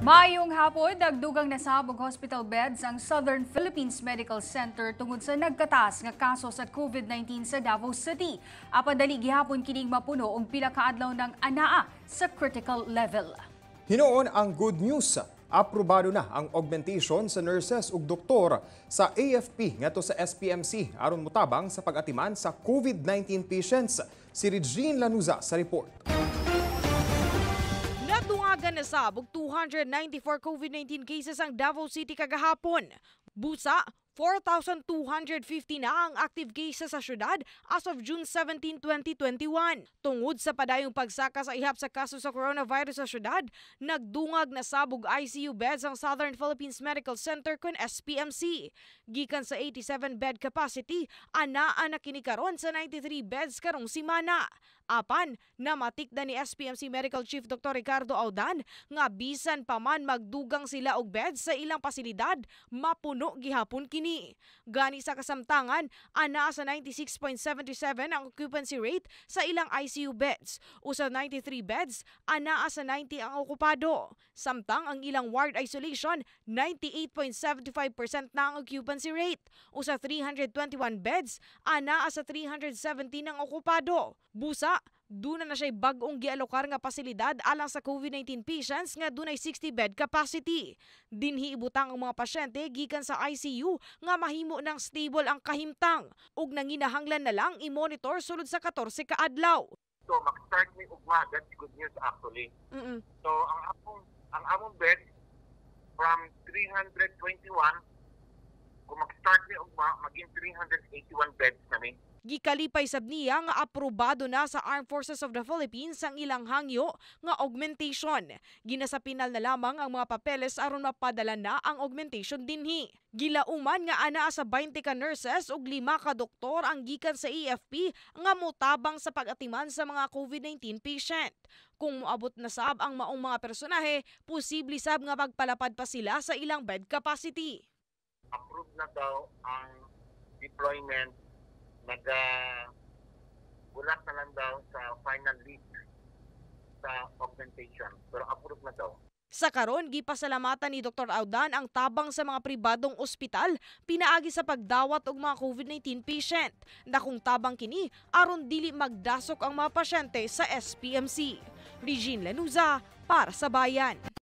Mayong hapon, dagdugang nasabog hospital beds ang Southern Philippines Medical Center tungod sa nagkataas nga kaso sa COVID-19 sa Davao City. Apadali gihapon kining mapuno og pila ka adlaw ng anaa sa critical level. Hinoon ang good news aprobado na ang augmentation sa nurses ug doktor sa AFP ngadto sa SPMC aron motabang sa pag-atiman sa COVID-19 patients. Si Regine Lanuza sa report. Dagan nasabog 294 COVID-19 cases ang Davao City kagahapon. Busa, 4,250 na ang active cases sa syudad as of June 17, 2021. Tungod sa padayong pagsaka sa ihap sa kaso sa coronavirus sa syudad, nagdungag na sabog ICU beds ang Southern Philippines Medical Center kun SPMC. Gikan sa 87 bed capacity, anaa na kinikaron sa 93 beds karong simana. Apan, namatik na ni SPMC Medical Chief Dr. Ricardo Audan nga bisan pa man magdugang sila og beds sa ilang pasilidad, mapuno gihapon kini kini. Gani sa kasamtangan, ana sa 96.77 ang occupancy rate sa ilang ICU beds. Usa 93 beds, ana sa 90 ang okupado. Samtang ang ilang ward isolation, 98.75% na ang occupancy rate. Usa 321 beds, ana sa 317 ang okupado. Busa, Duna na siya'y bagong gialokar nga pasilidad alang sa COVID-19 patients nga dunay 60 bed capacity. Dinhi ibutang ang mga pasyente gikan sa ICU nga mahimo ng stable ang kahimtang ug nanginahanglan na lang i-monitor sulod sa 14 ka adlaw. So mag-start ni ugma that's good news actually. Mm-mm. So ang among ang among bed from 321 kung mag-start ni ugma maging 381 beds kami. Gikalipay sab niya nga aprobado na sa Armed Forces of the Philippines ang ilang hangyo nga augmentation. Ginasapinal na lamang ang mga papeles aron mapadala na ang augmentation dinhi. Gilauman nga ana sa 20 ka nurses ug 5 ka doktor ang gikan sa AFP e nga mutabang sa pag-atiman sa mga COVID-19 patient. Kung moabot na sab ang maong mga personahe, posible sab nga magpalapad pa sila sa ilang bed capacity. Approved na daw ang deployment mag uh, ah, gulat na lang daw sa final list sa augmentation. Pero approved na daw. Sa karon gipasalamatan ni Dr. Audan ang tabang sa mga pribadong ospital pinaagi sa pagdawat og mga COVID-19 patient. Dakong tabang kini aron dili magdasok ang mga pasyente sa SPMC. Regine Lanuza para sa Bayan.